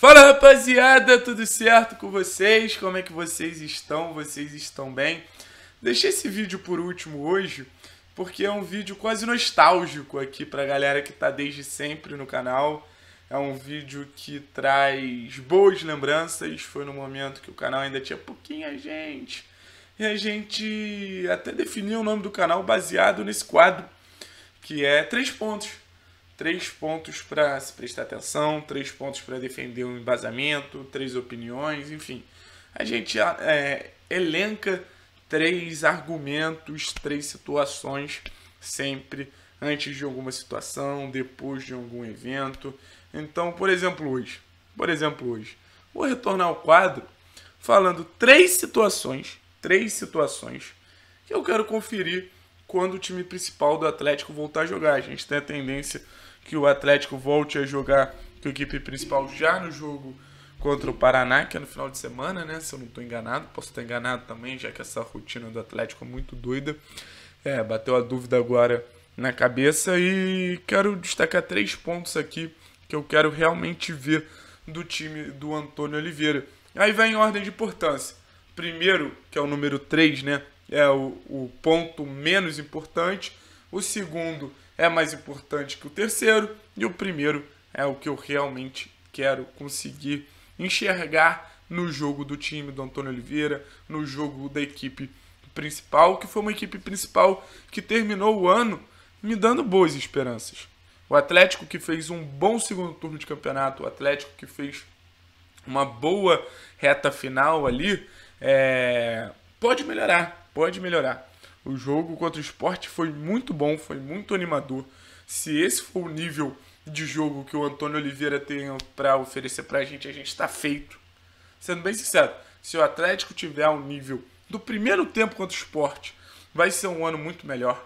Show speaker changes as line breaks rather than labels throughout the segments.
Fala rapaziada, tudo certo com vocês? Como é que vocês estão? Vocês estão bem? Deixei esse vídeo por último hoje, porque é um vídeo quase nostálgico aqui pra galera que tá desde sempre no canal. É um vídeo que traz boas lembranças, foi no momento que o canal ainda tinha pouquinha gente. E a gente até definiu o nome do canal baseado nesse quadro, que é Três Pontos três pontos para se prestar atenção, três pontos para defender um embasamento, três opiniões, enfim. A gente ah, é, elenca três argumentos, três situações sempre antes de alguma situação, depois de algum evento. Então, por exemplo, hoje, por exemplo, hoje, vou retornar ao quadro falando três situações, três situações que eu quero conferir quando o time principal do Atlético voltar a jogar. A gente tem a tendência que o Atlético volte a jogar com a equipe principal já no jogo contra o Paraná, que é no final de semana, né? Se eu não estou enganado, posso estar enganado também, já que essa rotina do Atlético é muito doida. É, bateu a dúvida agora na cabeça e quero destacar três pontos aqui que eu quero realmente ver do time do Antônio Oliveira. Aí vai em ordem de importância. Primeiro, que é o número 3, né? É o, o ponto menos importante. O segundo é mais importante que o terceiro e o primeiro é o que eu realmente quero conseguir enxergar no jogo do time do Antônio Oliveira, no jogo da equipe principal, que foi uma equipe principal que terminou o ano me dando boas esperanças. O Atlético que fez um bom segundo turno de campeonato, o Atlético que fez uma boa reta final ali, é... pode melhorar, pode melhorar. O jogo contra o esporte foi muito bom, foi muito animador. Se esse for o nível de jogo que o Antônio Oliveira tem para oferecer para a gente, a gente está feito. Sendo bem sincero, se o Atlético tiver um nível do primeiro tempo contra o esporte, vai ser um ano muito melhor.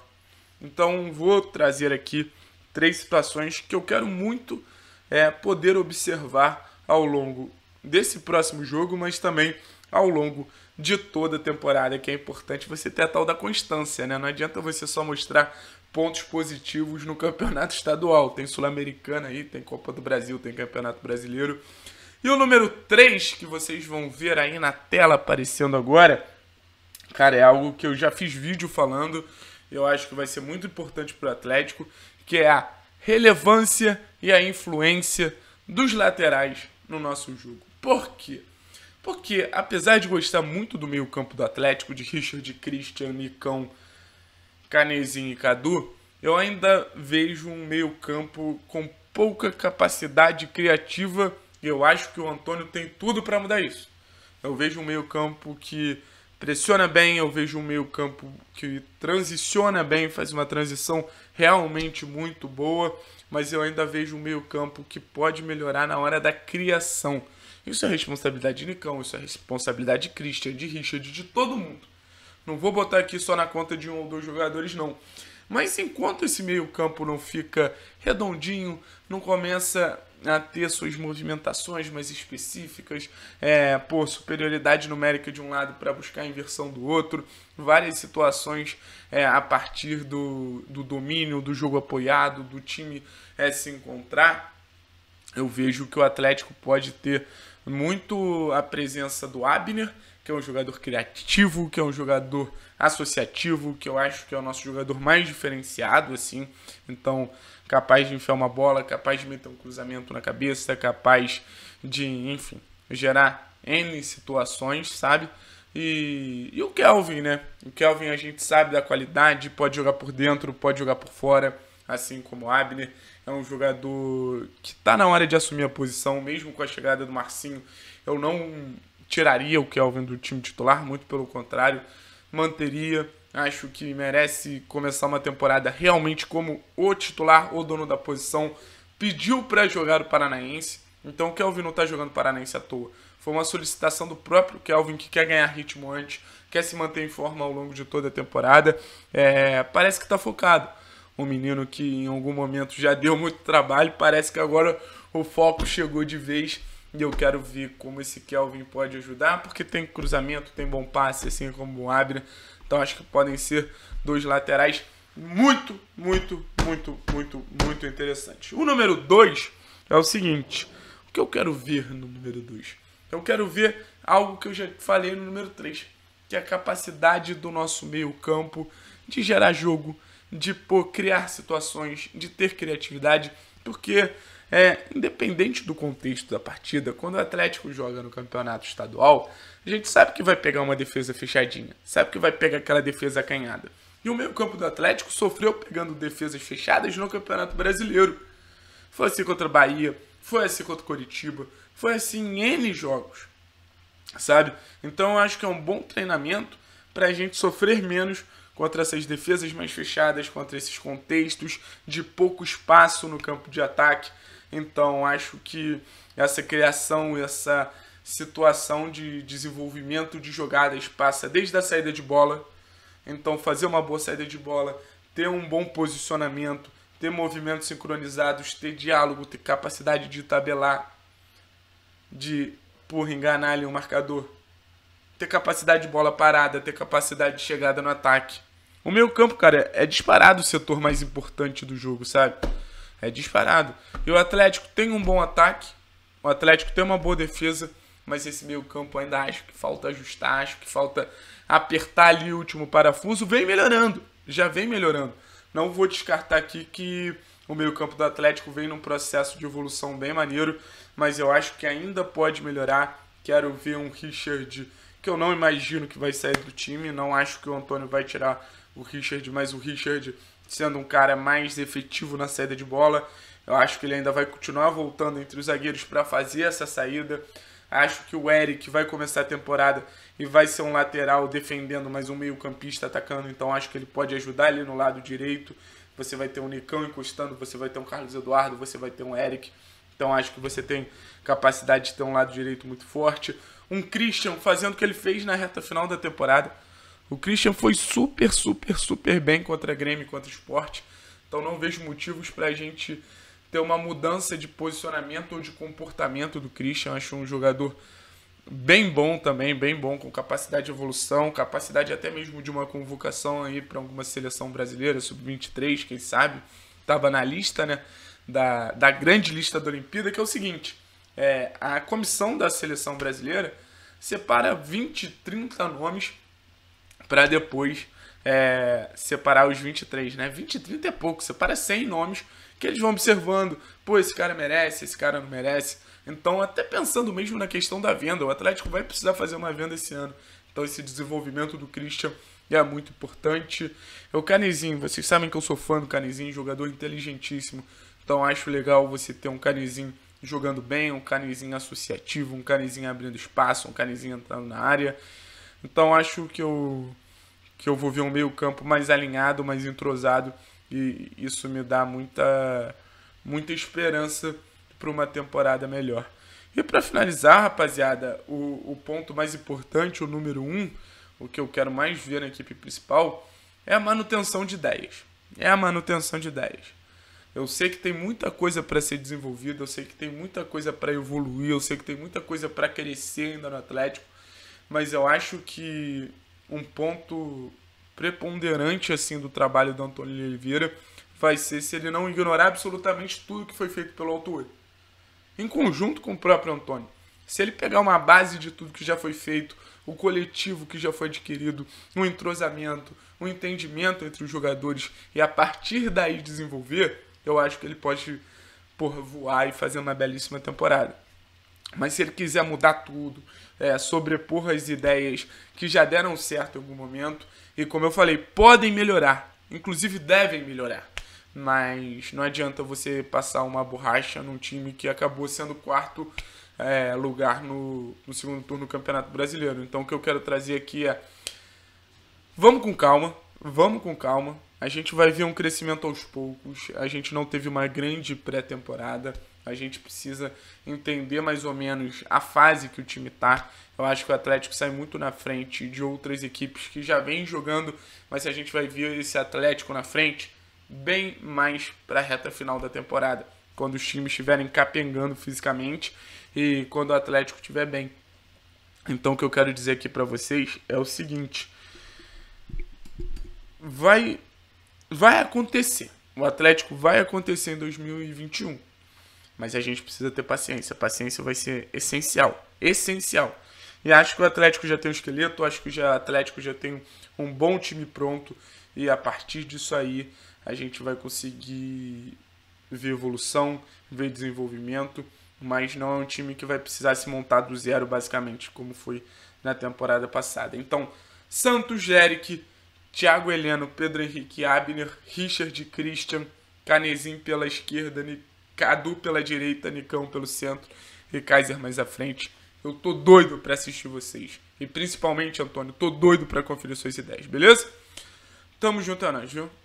Então vou trazer aqui três situações que eu quero muito é, poder observar ao longo desse próximo jogo, mas também ao longo de toda a temporada, que é importante você ter a tal da constância, né? Não adianta você só mostrar pontos positivos no campeonato estadual. Tem Sul-Americana aí, tem Copa do Brasil, tem Campeonato Brasileiro. E o número 3 que vocês vão ver aí na tela aparecendo agora, cara, é algo que eu já fiz vídeo falando, eu acho que vai ser muito importante para o Atlético, que é a relevância e a influência dos laterais no nosso jogo. Por quê? Porque, apesar de gostar muito do meio-campo do Atlético, de Richard, Christian, Nicão, Canezinho e Cadu, eu ainda vejo um meio-campo com pouca capacidade criativa e eu acho que o Antônio tem tudo para mudar isso. Eu vejo um meio-campo que pressiona bem, eu vejo um meio-campo que transiciona bem, faz uma transição realmente muito boa, mas eu ainda vejo um meio-campo que pode melhorar na hora da criação. Isso é responsabilidade de Nicão, isso é responsabilidade de Christian, de Richard, de todo mundo. Não vou botar aqui só na conta de um ou dois jogadores, não. Mas enquanto esse meio-campo não fica redondinho, não começa a ter suas movimentações mais específicas, é, pô, superioridade numérica de um lado para buscar a inversão do outro, várias situações é, a partir do, do domínio, do jogo apoiado, do time é, se encontrar. Eu vejo que o Atlético pode ter muito a presença do Abner, que é um jogador criativo, que é um jogador associativo, que eu acho que é o nosso jogador mais diferenciado, assim. Então, capaz de enfiar uma bola, capaz de meter um cruzamento na cabeça, capaz de, enfim, gerar N situações, sabe? E, e o Kelvin, né? O Kelvin a gente sabe da qualidade, pode jogar por dentro, pode jogar por fora, assim como o Abner. É um jogador que está na hora de assumir a posição, mesmo com a chegada do Marcinho. Eu não tiraria o Kelvin do time titular, muito pelo contrário, manteria. Acho que merece começar uma temporada realmente como o titular, o dono da posição. Pediu para jogar o Paranaense, então o Kelvin não está jogando Paranaense à toa. Foi uma solicitação do próprio Kelvin, que quer ganhar ritmo antes, quer se manter em forma ao longo de toda a temporada. É, parece que está focado um menino que em algum momento já deu muito trabalho. Parece que agora o foco chegou de vez e eu quero ver como esse Kelvin pode ajudar, porque tem cruzamento, tem bom passe, assim como o Abra. Então acho que podem ser dois laterais muito, muito, muito, muito, muito interessantes. O número 2 é o seguinte: o que eu quero ver no número 2? Eu quero ver algo que eu já falei no número 3, que é a capacidade do nosso meio-campo de gerar jogo, de pô, criar situações, de ter criatividade, porque é, independente do contexto da partida, quando o Atlético joga no campeonato estadual, a gente sabe que vai pegar uma defesa fechadinha, sabe que vai pegar aquela defesa acanhada. E o meio-campo do Atlético sofreu pegando defesas fechadas no Campeonato Brasileiro. Foi assim contra a Bahia, foi assim contra o Coritiba, foi assim em N jogos. Sabe? Então eu acho que é um bom treinamento para a gente sofrer menos contra essas defesas mais fechadas, contra esses contextos de pouco espaço no campo de ataque. Então, acho que essa criação, essa situação de desenvolvimento de jogadas passa desde a saída de bola. Então, fazer uma boa saída de bola, ter um bom posicionamento, ter movimentos sincronizados, ter diálogo, ter capacidade de tabelar, de por enganar ali o um marcador ter capacidade de bola parada, ter capacidade de chegada no ataque. O meio campo, cara, é, é disparado o setor mais importante do jogo, sabe? É disparado. E o Atlético tem um bom ataque, o Atlético tem uma boa defesa, mas esse meio campo ainda acho que falta ajustar, acho que falta apertar ali o último parafuso. Vem melhorando, já vem melhorando. Não vou descartar aqui que o meio campo do Atlético vem num processo de evolução bem maneiro, mas eu acho que ainda pode melhorar. Quero ver um Richard que eu não imagino que vai sair do time. Não acho que o Antônio vai tirar o Richard, mas o Richard, sendo um cara mais efetivo na saída de bola, eu acho que ele ainda vai continuar voltando entre os zagueiros para fazer essa saída. Acho que o Eric vai começar a temporada e vai ser um lateral defendendo, mas um meio-campista atacando, então acho que ele pode ajudar ali no lado direito. Você vai ter um Nicão encostando, você vai ter um Carlos Eduardo, você vai ter um Eric. Então acho que você tem capacidade de ter um lado direito muito forte um Christian fazendo o que ele fez na reta final da temporada. O Christian foi super, super, super bem contra a Grêmio, contra o esporte. Então não vejo motivos para a gente ter uma mudança de posicionamento ou de comportamento do Christian. Acho um jogador bem bom também, bem bom, com capacidade de evolução, capacidade até mesmo de uma convocação aí para alguma seleção brasileira, sub-23, quem sabe. Estava na lista, né? Da, da grande lista da Olimpíada, que é o seguinte: é, a comissão da seleção brasileira separa 20, 30 nomes para depois é, separar os 23, né? 20, 30 é pouco, separa 100 nomes que eles vão observando. Pô, esse cara merece, esse cara não merece. Então, até pensando mesmo na questão da venda, o Atlético vai precisar fazer uma venda esse ano. Então, esse desenvolvimento do Christian é muito importante. O Canizinho, vocês sabem que eu sou fã do Canizinho, jogador inteligentíssimo. Então, acho legal você ter um Canizinho jogando bem, um Canezinho associativo, um Canezinho abrindo espaço, um Canezinho entrando na área. Então acho que eu, que eu vou ver um meio campo mais alinhado, mais entrosado e isso me dá muita, muita esperança para uma temporada melhor. E para finalizar, rapaziada, o, o ponto mais importante, o número um, o que eu quero mais ver na equipe principal, é a manutenção de ideias. É a manutenção de ideias. Eu sei que tem muita coisa para ser desenvolvida, eu sei que tem muita coisa para evoluir, eu sei que tem muita coisa para crescer ainda no Atlético, mas eu acho que um ponto preponderante assim do trabalho do Antônio Oliveira vai ser se ele não ignorar absolutamente tudo que foi feito pelo autor, em conjunto com o próprio Antônio. Se ele pegar uma base de tudo que já foi feito, o coletivo que já foi adquirido, um entrosamento, um entendimento entre os jogadores e a partir daí desenvolver, eu acho que ele pode por voar e fazer uma belíssima temporada. Mas se ele quiser mudar tudo, é, sobrepor as ideias que já deram certo em algum momento, e como eu falei, podem melhorar, inclusive devem melhorar. Mas não adianta você passar uma borracha num time que acabou sendo quarto é, lugar no, no segundo turno do Campeonato Brasileiro. Então o que eu quero trazer aqui é. Vamos com calma, vamos com calma. A gente vai ver um crescimento aos poucos. A gente não teve uma grande pré-temporada. A gente precisa entender mais ou menos a fase que o time está. Eu acho que o Atlético sai muito na frente de outras equipes que já vem jogando, mas a gente vai ver esse Atlético na frente bem mais para a reta final da temporada, quando os times estiverem capengando fisicamente e quando o Atlético estiver bem. Então o que eu quero dizer aqui para vocês é o seguinte: vai vai acontecer. O Atlético vai acontecer em 2021. Mas a gente precisa ter paciência. A paciência vai ser essencial. Essencial. E acho que o Atlético já tem um esqueleto, acho que já, o Atlético já tem um bom time pronto. E a partir disso aí, a gente vai conseguir ver evolução, ver desenvolvimento. Mas não é um time que vai precisar se montar do zero, basicamente, como foi na temporada passada. Então, Santos, Jerick, Thiago Heleno, Pedro Henrique Abner, Richard Christian, Canezinho pela esquerda, Cadu pela direita, Nicão pelo centro e Kaiser mais à frente. Eu tô doido para assistir vocês. E principalmente, Antônio, tô doido para conferir suas ideias, beleza? Tamo junto, é viu?